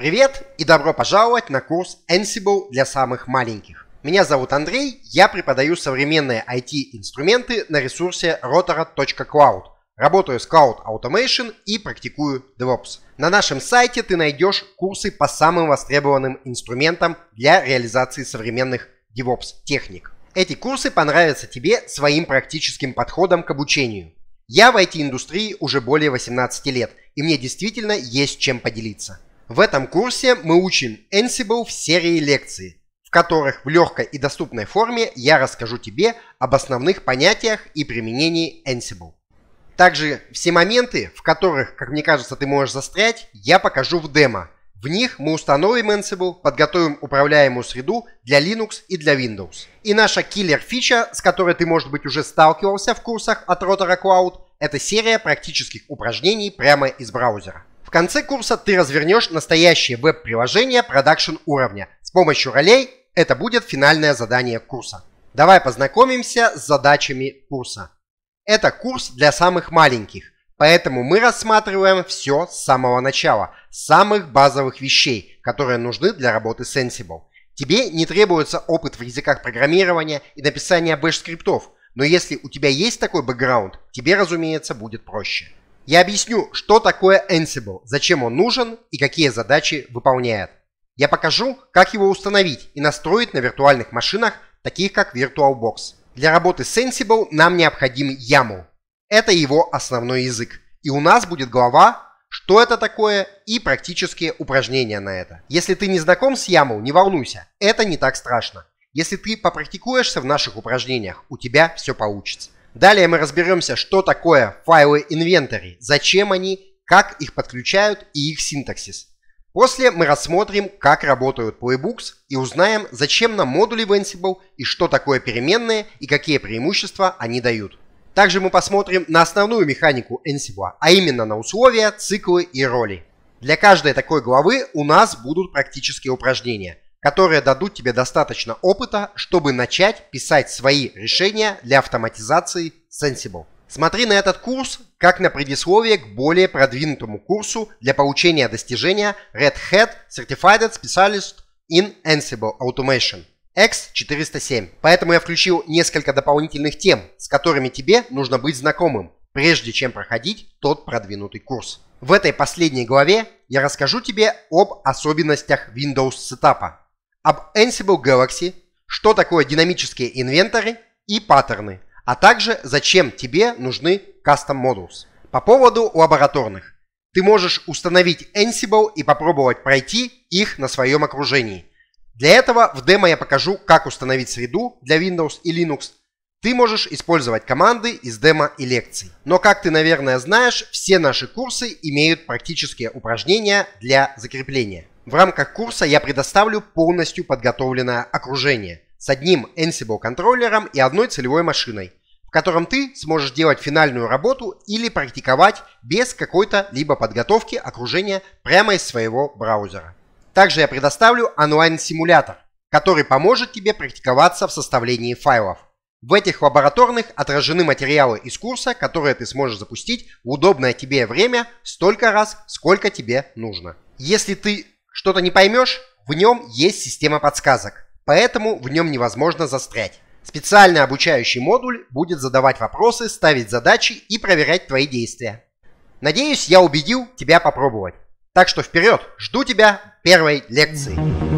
Привет и добро пожаловать на курс Ansible для самых маленьких. Меня зовут Андрей, я преподаю современные IT-инструменты на ресурсе rotora.cloud. Работаю с Cloud Automation и практикую DevOps. На нашем сайте ты найдешь курсы по самым востребованным инструментам для реализации современных DevOps техник. Эти курсы понравятся тебе своим практическим подходом к обучению. Я в IT-индустрии уже более 18 лет, и мне действительно есть чем поделиться. В этом курсе мы учим Ansible в серии лекций, в которых в легкой и доступной форме я расскажу тебе об основных понятиях и применении Ansible. Также все моменты, в которых, как мне кажется, ты можешь застрять, я покажу в демо. В них мы установим Ansible, подготовим управляемую среду для Linux и для Windows. И наша киллер-фича, с которой ты, может быть, уже сталкивался в курсах от Rotara Cloud, это серия практических упражнений прямо из браузера. В конце курса ты развернешь настоящее веб-приложение продакшн уровня. С помощью ролей это будет финальное задание курса. Давай познакомимся с задачами курса. Это курс для самых маленьких, поэтому мы рассматриваем все с самого начала, с самых базовых вещей, которые нужны для работы Sensible. Тебе не требуется опыт в языках программирования и написания бэш-скриптов, но если у тебя есть такой бэкграунд, тебе, разумеется, будет проще. Я объясню, что такое Ansible, зачем он нужен и какие задачи выполняет. Я покажу, как его установить и настроить на виртуальных машинах, таких как VirtualBox. Для работы с Ansible нам необходим YAML. Это его основной язык. И у нас будет глава что это такое и практические упражнения на это. Если ты не знаком с YAML, не волнуйся, это не так страшно. Если ты попрактикуешься в наших упражнениях, у тебя все получится. Далее мы разберемся, что такое файлы инвентарь, зачем они, как их подключают и их синтаксис. После мы рассмотрим, как работают playbooks и узнаем, зачем нам модули в Ansible и что такое переменные и какие преимущества они дают. Также мы посмотрим на основную механику Ansible, а именно на условия, циклы и роли. Для каждой такой главы у нас будут практические упражнения – которые дадут тебе достаточно опыта, чтобы начать писать свои решения для автоматизации Sensible. Смотри на этот курс как на предисловие к более продвинутому курсу для получения достижения Red Hat Certified Specialist in Ansible Automation X407. Поэтому я включил несколько дополнительных тем, с которыми тебе нужно быть знакомым, прежде чем проходить тот продвинутый курс. В этой последней главе я расскажу тебе об особенностях Windows Setup, об Ansible Galaxy, что такое динамические инвентары и паттерны, а также зачем тебе нужны Custom Modules. По поводу лабораторных. Ты можешь установить Ansible и попробовать пройти их на своем окружении. Для этого в демо я покажу, как установить среду для Windows и Linux. Ты можешь использовать команды из демо и лекций. Но как ты, наверное, знаешь, все наши курсы имеют практические упражнения для закрепления. В рамках курса я предоставлю полностью подготовленное окружение с одним Ansible контроллером и одной целевой машиной, в котором ты сможешь делать финальную работу или практиковать без какой-то либо подготовки окружения прямо из своего браузера. Также я предоставлю онлайн-симулятор, который поможет тебе практиковаться в составлении файлов. В этих лабораторных отражены материалы из курса, которые ты сможешь запустить в удобное тебе время столько раз, сколько тебе нужно. Если ты что-то не поймешь? В нем есть система подсказок, поэтому в нем невозможно застрять. Специальный обучающий модуль будет задавать вопросы, ставить задачи и проверять твои действия. Надеюсь, я убедил тебя попробовать. Так что вперед, жду тебя в первой лекции.